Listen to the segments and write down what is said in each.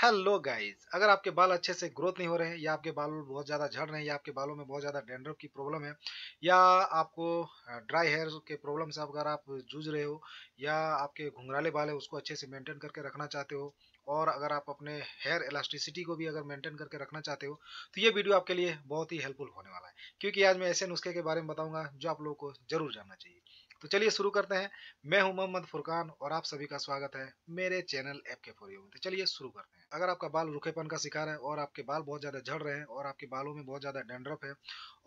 hello guys अगर आपके बाल अच्छे से ग्रोथ नहीं हो रहे हैं या आपके बाल बहुत ज़्यादा झड़ रहे हैं या आपके बालों में बहुत ज़्यादा डेंड्रफ की प्रॉब्लम है या आपको ड्राई हेयर के प्रॉब्लम से अगर आप जूझ रहे हो या आपके घुंघराले बाल है उसको अच्छे से मेंटेन करके रखना चाहते हो और अगर आप अपने हेयर इलास्टिसिटी को भी अगर मेंटेन करके रखना चाहते हो तो ये वीडियो आपके लिए बहुत ही हेल्पफुल होने वाला है क्योंकि आज मैं ऐसे नुस्खे के बारे में बताऊँगा जो आप लोगों को ज़रूर जानना चाहिए तो चलिए शुरू करते हैं मैं हूं मोहम्मद फुरकान और आप सभी का स्वागत है मेरे चैनल एप के फोरियो में तो चलिए शुरू करते हैं अगर आपका बाल रुखेपन का शिकार है और आपके बाल बहुत ज़्यादा झड़ रहे हैं और आपके बालों में बहुत ज़्यादा डेंड्रफ है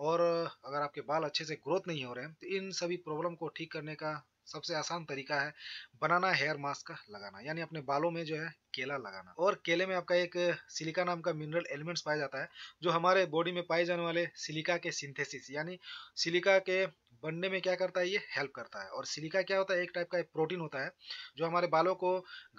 और अगर आपके बाल अच्छे से ग्रोथ नहीं हो रहे हैं तो इन सभी प्रॉब्लम को ठीक करने का सबसे आसान तरीका है बनाना हेयर मास्क लगाना यानी अपने बालों में जो है केला लगाना और केले में आपका एक सिलिका नाम का मिनरल एलिमेंट्स पाया जाता है जो हमारे बॉडी में पाए जाने वाले सिलिका के सिंथेसिस यानी सिलिका के बनने में क्या करता है ये हेल्प करता है और सिलिका क्या होता है एक टाइप का एक प्रोटीन होता है जो हमारे बालों को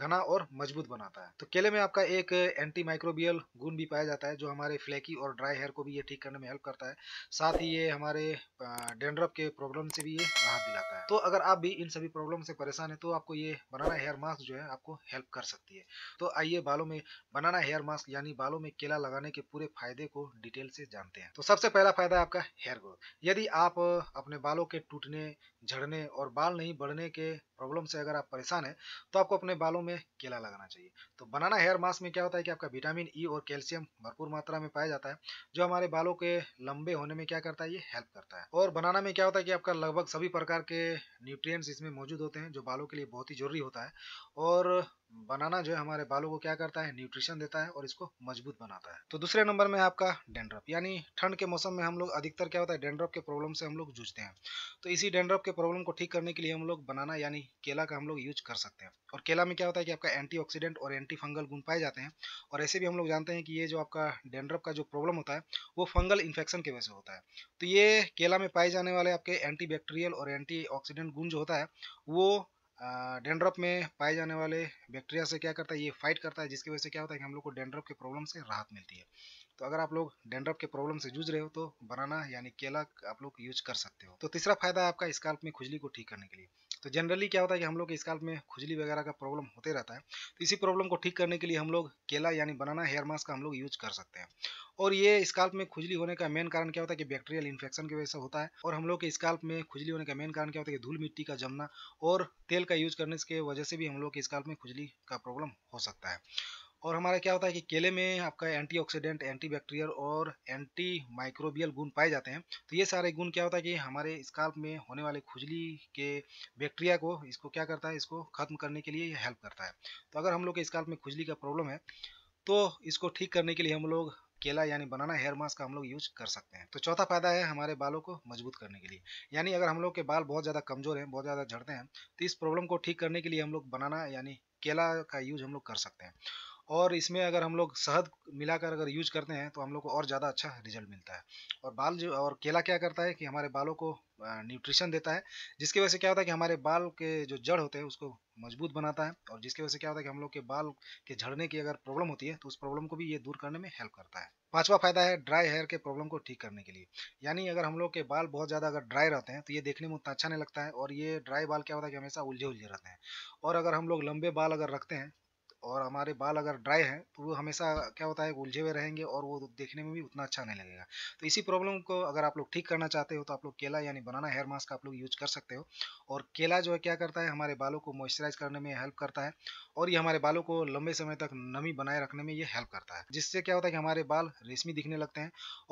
घना और मजबूत बनाता है तो केले में आपका एक एंटी माइक्रोबियल गुण भी पाया जाता है जो हमारे फ्लैकी और ड्राई हेयर को भी ये ठीक करने में हेल्प करता है साथ ही ये हमारे डेंड्रप के प्रॉब्लम से भी ये राहत दिलाता है तो अगर आप भी इन सभी प्रॉब्लम से परेशान है तो आपको ये बनाना हेयर मास्क जो है आपको हेल्प कर सकती है तो आइए बालों में बनाना हेयर मास्क यानी बालों में केला लगाने के पूरे फायदे को डिटेल से जानते हैं तो सबसे पहला फायदा है आपका हेयर ग्रोथ यदि आप अपने बाल बालों के टूटने झड़ने और बाल नहीं बढ़ने के प्रॉब्लम से अगर आप परेशान हैं तो आपको अपने बालों में केला लगाना चाहिए तो बनाना हेयर मास्क में क्या होता है कि आपका विटामिन ई e और कैल्शियम भरपूर मात्रा में पाया जाता है जो हमारे बालों के लंबे होने में क्या करता है ये हेल्प करता है और बनाना में क्या होता है कि आपका लगभग सभी प्रकार के न्यूट्रिएंट्स इसमें मौजूद होते हैं जो बालों के लिए बहुत ही जरूरी होता है और बनाना जो है हमारे बालों को क्या करता है न्यूट्रिशन देता है और इसको मजबूत बनाता है तो दूसरे नंबर में आपका डेंड्रप यानी ठंड के मौसम में हम लोग अधिकतर क्या होता है डेंड्रप के प्रॉब्लम से हम लोग जूझते हैं तो इसी डेंड्रप के प्रॉब्लम को ठीक करने के लिए हम लोग बनाना यानी केला का हम लोग यूज कर सकते हैं और केला में क्या होता है कि आपका एंटीऑक्सीडेंट और एंटी फंगल गुण पाए जाते हैं और ऐसे भी हम लोग जानते हैं कि ये जो आपका डेंड्रप का जो प्रॉब्लम होता है वो फंगल इन्फेक्शन की वजह से होता है तो ये केला में पाए जाने वाले आपके एंटी बैक्टीरियल और एंटी ऑक्सीडेंट गुण जो होता है वो डेंड्रप में पाए जाने वाले बैक्टीरिया से क्या करता है ये फाइट करता है जिसकी वजह से क्या होता है कि हम लोग को डेंड्रप के प्रॉब्लम से राहत मिलती है तो अगर आप लोग डेंड्रप के प्रॉब्लम से जूझ रहे हो तो बनाना यानी केला आप लोग यूज कर सकते हो तो तीसरा फायदा है आपका स्काल्प में खुजली को ठीक करने के लिए तो जनरली क्या होता है कि हम लोग के स्काल्प में खुजली वगैरह का प्रॉब्लम होते रहता है तो इसी प्रॉब्लम को ठीक करने के लिए हम लोग केला यानी बनाना हेयर मास्क का हम लोग यूज कर सकते हैं और ये स्काल्प में खुजली होने का मेन कारण क्या होता है कि बैक्टीरियल इन्फेक्शन की वजह से होता है और हम लोग के स्काल्प में खुजली होने का मेन कारण क्या होता है कि धूल मिट्टी का जमना और तेल का यूज करने के वजह से भी हम लोग के स्काल्प में खुजली का प्रॉब्लम हो सकता है और हमारा क्या होता है कि केले में आपका एंटीऑक्सीडेंट एंटीबैक्टीरियल और एंटी माइक्रोबियल गुण पाए जाते हैं तो ये सारे गुण क्या होता है कि हमारे स्काल्प में होने वाले खुजली के बैक्टीरिया को इसको क्या करता है इसको खत्म करने के लिए हेल्प करता है तो अगर हम लोग के स्काल्प में खुजली का प्रॉब्लम है तो इसको ठीक करने के लिए हम लोग केला यानी बनाना हेयर मास्क का हम लोग यूज कर सकते हैं तो चौथा फायदा है हमारे बालों को मजबूत करने के लिए यानी अगर हम लोग के बाल बहुत ज़्यादा कमजोर हैं बहुत ज़्यादा झड़ते हैं तो इस प्रॉब्लम को ठीक करने के लिए हम लोग बनाना यानी केला का यूज हम लोग कर सकते हैं और इसमें अगर हम लोग शहद मिलाकर अगर यूज करते हैं तो हम लोग को और ज़्यादा अच्छा रिजल्ट मिलता है और बाल जो और केला क्या करता है कि हमारे बालों को न्यूट्रिशन देता है जिसकी वजह से क्या होता है कि हमारे बाल के जो जड़ होते हैं उसको मजबूत बनाता है और जिसकी वजह से क्या होता है कि हम लोग के बाल के झड़ने की अगर प्रॉब्लम होती है तो उस प्रॉब्लम को भी ये दूर करने में हेल्प करता है पांचवा फायदा है ड्राई हेयर के प्रॉब्लम को ठीक करने के लिए यानी अगर हम लोग के बाल बहुत ज़्यादा अगर ड्राई रहते हैं तो ये देखने में उतना अच्छा नहीं लगता है और ये ड्राई बाल क्या होता है कि हमेशा उलझे उलझे रहते हैं और अगर हम लोग लंबे बाल अगर रखते हैं और हमारे बाल अगर ड्राई हैं तो वो हमेशा क्या होता है उलझे हुए रहेंगे और वो देखने में भी उतना अच्छा नहीं लगेगा तो इसी प्रॉब्लम को अगर आप लोग ठीक करना चाहते हो तो आप लोग केला यानी बनाना हेयर मास्क आप लोग यूज कर सकते हो और केला जो है क्या करता है हमारे बालों को मॉइस्चराइज करने में हेल्प करता है और ये हमारे बालों को लंबे समय तक नमी बनाए रखने में ये हेल्प करता है जिससे क्या होता है कि हमारे बाल रेशमी दिखने लगते हैं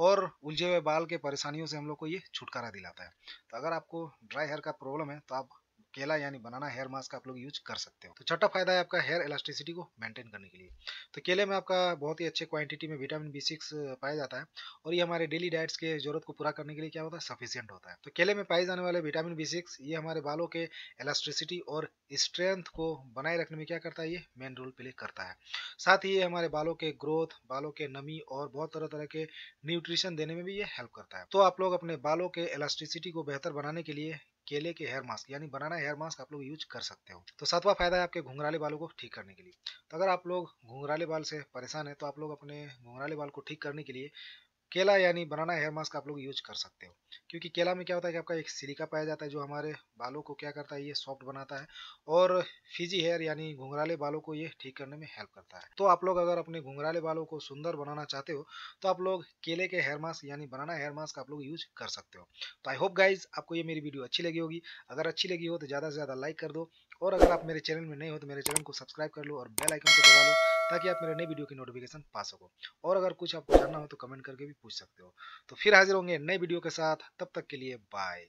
और उलझे हुए बाल के परेशानियों से हम लोग को ये छुटकारा दिलाता है तो अगर आपको ड्राई हेयर का प्रॉब्लम है तो आप केला यानी बनाना हेयर मास्क आप लोग यूज कर सकते हो तो छठा फायदा है आपका हेयर इलास्टिसिटी को मेंटेन करने के लिए तो केले में आपका बहुत ही अच्छे क्वांटिटी में विटामिन बी सिक्स पाया जाता है और ये हमारे डेली डाइट्स के जरूरत को पूरा करने के लिए क्या होता है सफिशियंट होता है तो केले में पाए जाने वाले विटामिन बी सिक्स ये हमारे बालों के इलास्ट्रिसिटी और स्ट्रेंथ को बनाए रखने में क्या करता है ये मेन रोल प्ले करता है साथ ही ये हमारे बालों के ग्रोथ बालों के नमी और बहुत तरह तरह के न्यूट्रिशन देने में भी ये हेल्प करता है तो आप लोग अपने बालों के इलास्ट्रिसिटी को बेहतर बनाने के लिए केले के हेयर मास्क यानी बनाना हेयर मास्क आप लोग यूज कर सकते हो तो सातवां फायदा है आपके घुंघराले बालों को ठीक करने के लिए तो अगर आप लोग घुंघराले बाल से परेशान है तो आप लोग अपने घुंघराले बाल को ठीक करने के लिए केला यानी बनाना हेयर मास्क आप लोग यूज कर सकते हो क्योंकि केला में क्या होता है कि आपका एक सिलिका पाया जाता है जो हमारे बालों को क्या करता है ये सॉफ्ट बनाता है और फिजी हेयर यानी घुंघराले बालों को ये ठीक करने में हेल्प करता है तो आप लोग अगर अपने घुंघराले बालों को सुंदर बनाना चाहते हो तो आप लोग केले के हेयर मास्क यानी बनाना हेयर मास्क आप लोग यूज कर सकते हो तो आई होप गाइज आपको ये मेरी वीडियो अच्छी लगी होगी अगर अच्छी लगी हो तो ज़्यादा से ज़्यादा लाइक कर दो और अगर आप मेरे चैनल में नए हो तो मेरे चैनल को सब्सक्राइब कर लो और बेल आइकन को दबा लो ताकि आप मेरे नए वीडियो की नोटिफिकेशन पा सको और अगर कुछ आपको जानना हो तो कमेंट करके भी पूछ सकते हो तो फिर हाजिर होंगे नए वीडियो के साथ तब तक के लिए बाय